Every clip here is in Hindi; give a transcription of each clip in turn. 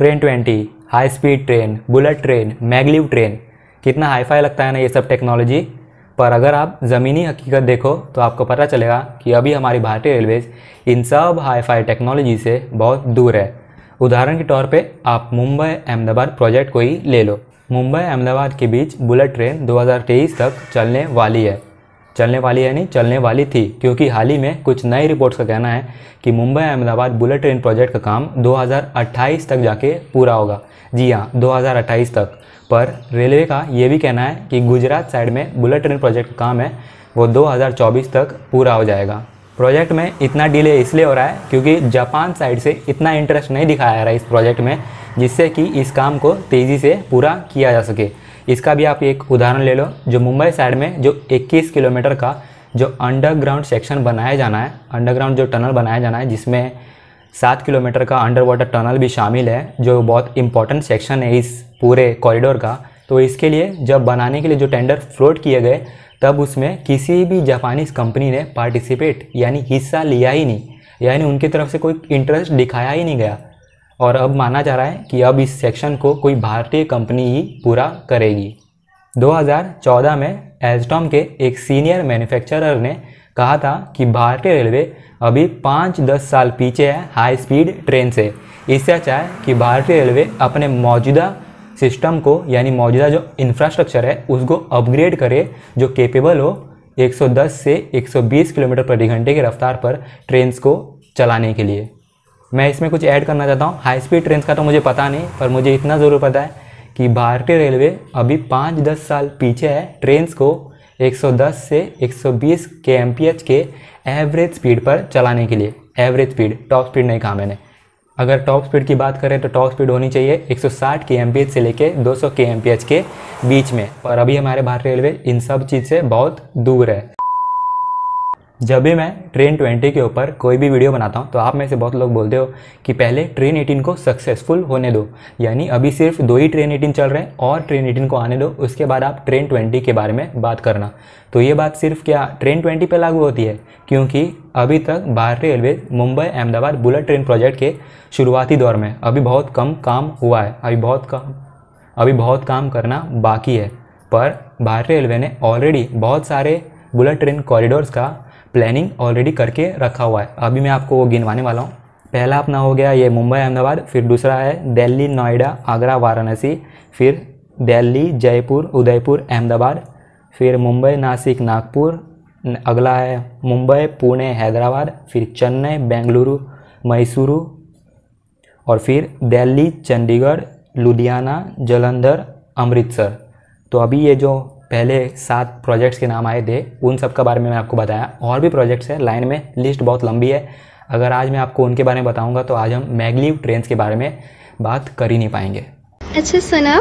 train twenty high speed train bullet train maglev train कितना हाईफाई लगता है ना ये सब टेक्नोलॉजी पर अगर आप ज़मीनी हकीकत देखो तो आपको पता चलेगा कि अभी हमारी भारतीय रेलवेज इन सब हाईफाई टेक्नोलॉजी से बहुत दूर है उदाहरण के तौर पे आप मुंबई अहमदाबाद प्रोजेक्ट को ही ले लो मुंबई अहमदाबाद के बीच बुलेट ट्रेन 2023 तक चलने वाली है चलने वाली यानी चलने वाली थी क्योंकि हाल ही में कुछ नई रिपोर्ट्स का कहना है कि Mumbai Ahmedabad bullet train project का काम 2028 तक जाके पूरा होगा जी हाँ 2028 तक पर रेलवे का ये भी कहना है कि गुजरात साइड में बुलेट ट्रेन प्रोजेक्ट का काम है वो 2024 तक पूरा हो जाएगा प्रोजेक्ट में इतना डिले इसलिए हो रहा है क्योंकि जापान साइड से इतना इंटरेस्ट नहीं दिखाया जा रहा है इस प्रोजेक्ट में जिससे कि इस काम को तेज़ी से पूरा किया जा सके इसका भी आप एक उदाहरण ले लो जो मुंबई साइड में जो 21 किलोमीटर का जो अंडरग्राउंड सेक्शन बनाया जाना है अंडरग्राउंड जो टनल बनाया जाना है जिसमें सात किलोमीटर का अंडर वाटर टनल भी शामिल है जो बहुत इंपॉर्टेंट सेक्शन है इस पूरे कॉरिडोर का तो इसके लिए जब बनाने के लिए जो टेंडर फ्लोट किए गए तब उसमें किसी भी जापानीज़ कंपनी ने पार्टिसिपेट यानी हिस्सा लिया ही नहीं यानी उनकी तरफ से कोई इंटरेस्ट दिखाया ही नहीं गया और अब माना जा रहा है कि अब इस सेक्शन को कोई भारतीय कंपनी ही पूरा करेगी 2014 में एजटॉम के एक सीनियर मैन्युफैक्चरर ने कहा था कि भारतीय रेलवे अभी पाँच दस साल पीछे है हाई स्पीड ट्रेन से इससे अच्छा है कि भारतीय रेलवे अपने मौजूदा सिस्टम को यानी मौजूदा जो इंफ्रास्ट्रक्चर है उसको अपग्रेड करे जो केपेबल हो 110 से 120 किलोमीटर प्रति घंटे की रफ्तार पर ट्रेन्स को चलाने के लिए मैं इसमें कुछ ऐड करना चाहता हूँ हाई स्पीड ट्रेन का तो मुझे पता नहीं पर मुझे इतना ज़रूर पता है कि भारतीय रेलवे अभी पाँच दस साल पीछे है ट्रेन को 110 से 120 के एम के एवरेज स्पीड पर चलाने के लिए एवरेज स्पीड टॉप स्पीड नहीं कहा मैंने अगर टॉप स्पीड की बात करें तो टॉप स्पीड होनी चाहिए 160 के एम से लेके 200 के एम के बीच में और अभी हमारे भारतीय रेलवे इन सब चीज़ से बहुत दूर है जब भी मैं ट्रेन 20 के ऊपर कोई भी वीडियो बनाता हूँ तो आप में से बहुत लोग बोलते हो कि पहले ट्रेन 18 को सक्सेसफुल होने दो यानी अभी सिर्फ दो ही ट्रेन 18 चल रहे हैं और ट्रेन 18 को आने दो उसके बाद आप ट्रेन 20 के बारे में बात करना तो ये बात सिर्फ क्या ट्रेन 20 पे लागू होती है क्योंकि अभी तक भारतीय railway Mumbai Ahmedabad bullet train project के शुरुआती दौर में अभी बहुत कम काम हुआ है अभी बहुत कम अभी बहुत काम करना बाकी है पर भारतीय रेलवे ने ऑलरेडी बहुत सारे बुलेट ट्रेन कॉरिडोर्स का प्लानिंग ऑलरेडी करके रखा हुआ है अभी मैं आपको वो गिनवाने वाला हूँ पहला अपना हो गया ये मुंबई अहमदाबाद फिर दूसरा है दिल्ली नोएडा आगरा वाराणसी फिर दिल्ली जयपुर उदयपुर अहमदाबाद फिर मुंबई नासिक नागपुर अगला है मुंबई पुणे हैदराबाद फिर चेन्नई बेंगलुरु मैसूरू और फिर दिल्ली चंडीगढ़ लुधियाना जलंधर अमृतसर तो अभी ये जो पहले सात प्रोजेक्ट्स के नाम आए थे उन सब के बारे में मैं आपको बताया और भी प्रोजेक्ट्स हैं लाइन में लिस्ट बहुत लंबी है अगर आज मैं आपको उनके बारे में बताऊंगा तो आज हम मैगलीव ट्रेन के बारे में बात कर ही नहीं पाएंगे अच्छा सुना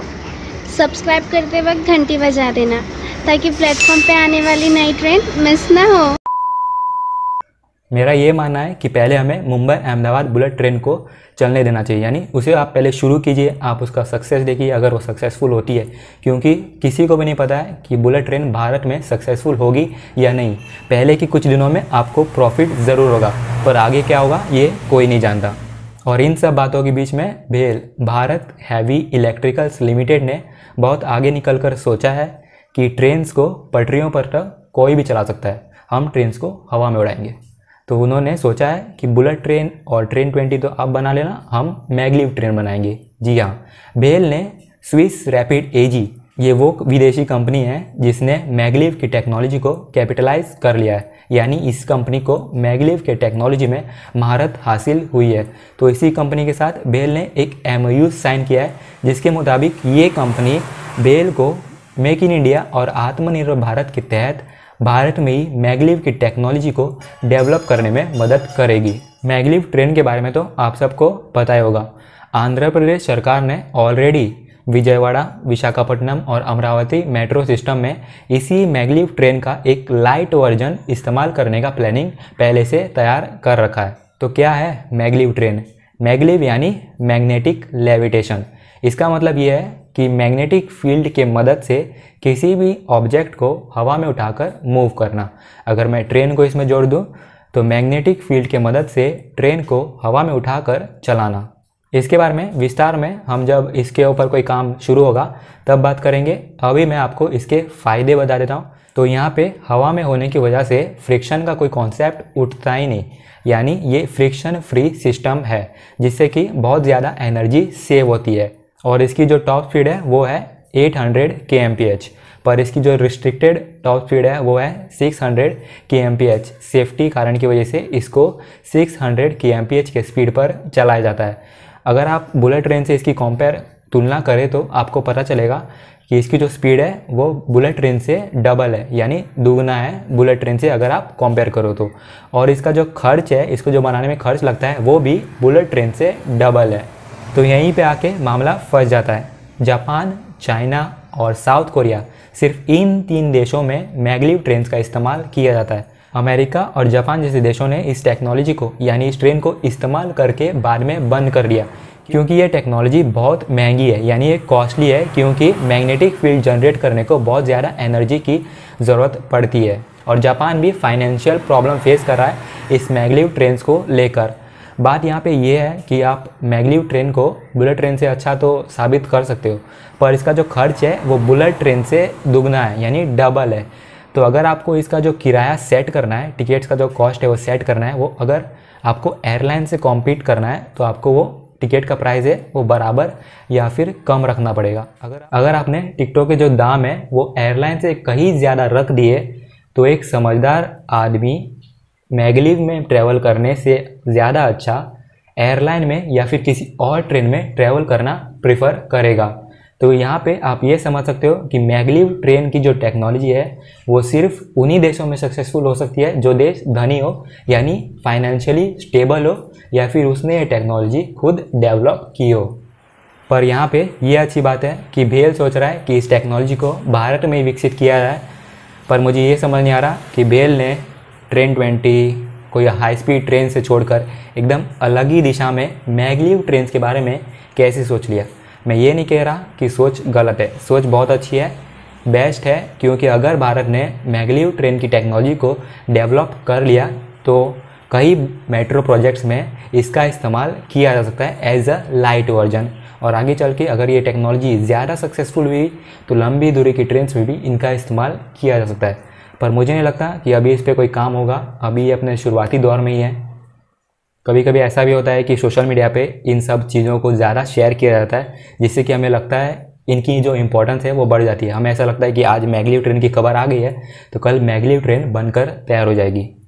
सब्सक्राइब करते वक्त घंटी बजा देना ताकि प्लेटफॉर्म पे आने वाली नई ट्रेन मिस ना हो मेरा ये मानना है कि पहले हमें मुंबई अहमदाबाद बुलेट ट्रेन को चलने देना चाहिए यानी उसे आप पहले शुरू कीजिए आप उसका सक्सेस देखिए अगर वो सक्सेसफुल होती है क्योंकि किसी को भी नहीं पता है कि बुलेट ट्रेन भारत में सक्सेसफुल होगी या नहीं पहले के कुछ दिनों में आपको प्रॉफिट ज़रूर होगा पर आगे क्या होगा ये कोई नहीं जानता और इन सब बातों के बीच में भेल भारत हैवी इलेक्ट्रिकल्स लिमिटेड ने बहुत आगे निकल कर सोचा है कि ट्रेन्स को पटरियों पर तो कोई भी चला सकता है हम ट्रेन्स को हवा में उड़ाएंगे तो उन्होंने सोचा है कि बुलेट ट्रेन और ट्रेन ट्वेंटी तो आप बना लेना हम मैगलिव ट्रेन बनाएंगे जी हाँ बेल ने स्विस रैपिड एजी ये वो विदेशी कंपनी है जिसने मैगलिव की टेक्नोलॉजी को कैपिटलाइज कर लिया है यानी इस कंपनी को मैगलिव के टेक्नोलॉजी में महारत हासिल हुई है तो इसी कंपनी के साथ बेल ने एक एम साइन किया है जिसके मुताबिक ये कंपनी बेल को मेक इन इंडिया और आत्मनिर्भर भारत के तहत भारत में ही मैगलिव की टेक्नोलॉजी को डेवलप करने में मदद करेगी मैगलिव ट्रेन के बारे में तो आप सबको पता ही होगा आंध्र प्रदेश सरकार ने ऑलरेडी विजयवाड़ा विशाखापट्टनम और अमरावती मेट्रो सिस्टम में इसी मैगलिव ट्रेन का एक लाइट वर्जन इस्तेमाल करने का प्लानिंग पहले से तैयार कर रखा है तो क्या है मैगलिव ट्रेन मैगलिव यानी मैग्नेटिक लेविटेशन इसका मतलब यह है कि मैग्नेटिक फील्ड के मदद से किसी भी ऑब्जेक्ट को हवा में उठाकर मूव करना अगर मैं ट्रेन को इसमें जोड़ दूँ तो मैग्नेटिक फील्ड के मदद से ट्रेन को हवा में उठाकर चलाना इसके बारे में विस्तार में हम जब इसके ऊपर कोई काम शुरू होगा तब बात करेंगे अभी मैं आपको इसके फ़ायदे बता देता हूँ तो यहाँ पे हवा में होने की वजह से फ्रिक्शन का कोई कॉन्सेप्ट उठता ही नहीं यानी ये फ्रिक्शन फ्री सिस्टम है जिससे कि बहुत ज़्यादा एनर्जी सेव होती है और इसकी जो टॉप स्पीड है वो है 800 हंड्रेड पर इसकी जो रिस्ट्रिक्टेड टॉप स्पीड है वो है 600 हंड्रेड सेफ्टी कारण की वजह से इसको 600 हंड्रेड के स्पीड पर चलाया जाता है अगर आप बुलेट ट्रेन से इसकी कंपेयर तुलना करें तो आपको पता चलेगा कि इसकी जो स्पीड है वो बुलेट ट्रेन से डबल है यानी दुगना है बुलेट ट्रेन से अगर आप कंपेयर करो तो और इसका जो खर्च है इसको जो बनाने में खर्च लगता है वो भी बुलेट ट्रेन से डबल है तो यहीं पे आके मामला फंस जाता है जापान चाइना और साउथ कोरिया सिर्फ इन तीन देशों में मैगलिव ट्रेन का इस्तेमाल किया जाता है अमेरिका और जापान जैसे देशों ने इस टेक्नोलॉजी को यानी इस ट्रेन को इस्तेमाल करके बाद में बंद कर दिया क्योंकि ये टेक्नोलॉजी बहुत महंगी है यानी ये कॉस्टली है क्योंकि मैग्नेटिक फील्ड जनरेट करने को बहुत ज़्यादा एनर्जी की ज़रूरत पड़ती है और जापान भी फाइनेंशियल प्रॉब्लम फेस कर रहा है इस मैगलिव ट्रेन को लेकर बात यहाँ पे ये है कि आप मैगलीव ट्रेन को बुलेट ट्रेन से अच्छा तो साबित कर सकते हो पर इसका जो खर्च है वो बुलेट ट्रेन से दुगना है यानी डबल है तो अगर आपको इसका जो किराया सेट करना है टिकट्स का जो कॉस्ट है वो सेट करना है वो अगर आपको एयरलाइन से कॉम्पीट करना है तो आपको वो टिकट का प्राइस है वो बराबर या फिर कम रखना पड़ेगा अगर अगर आपने टिकटों के जो दाम है वो एयरलाइन से कहीं ज़्यादा रख दिए तो एक समझदार आदमी मैगलिव में ट्रैवल करने से ज़्यादा अच्छा एयरलाइन में या फिर किसी और ट्रेन में ट्रैवल करना प्रेफर करेगा तो यहाँ पे आप ये समझ सकते हो कि मैगलिव ट्रेन की जो टेक्नोलॉजी है वो सिर्फ उन्हीं देशों में सक्सेसफुल हो सकती है जो देश धनी हो यानी फाइनेंशियली स्टेबल हो या फिर उसने ये टेक्नोलॉजी खुद डेवलप की हो पर यहाँ पे ये अच्छी बात है कि भेल सोच रहा है कि इस टेक्नोलॉजी को भारत में विकसित किया जाए पर मुझे ये समझ नहीं आ रहा कि भेल ने ट्रेन ट्वेंटी कोई हाई स्पीड ट्रेन से छोड़कर एकदम अलग ही दिशा में मैगलीव ट्रेन के बारे में कैसे सोच लिया मैं ये नहीं कह रहा कि सोच गलत है सोच बहुत अच्छी है बेस्ट है क्योंकि अगर भारत ने मैगलीव ट्रेन की टेक्नोलॉजी को डेवलप कर लिया तो कई मेट्रो प्रोजेक्ट्स में इसका इस्तेमाल किया जा सकता है एज अ लाइट वर्जन और आगे चल के अगर ये टेक्नोलॉजी ज़्यादा सक्सेसफुल हुई तो लंबी दूरी की ट्रेन्स में भी इनका इस्तेमाल किया जा सकता है पर मुझे नहीं लगता कि अभी इस पर कोई काम होगा अभी ये अपने शुरुआती दौर में ही है कभी कभी ऐसा भी होता है कि सोशल मीडिया पे इन सब चीज़ों को ज़्यादा शेयर किया जाता है जिससे कि हमें लगता है इनकी जो इम्पोर्टेंस है वो बढ़ जाती है हमें ऐसा लगता है कि आज मैगलीव ट्रेन की खबर आ गई है तो कल मैगलीव ट्रेन बनकर तैयार हो जाएगी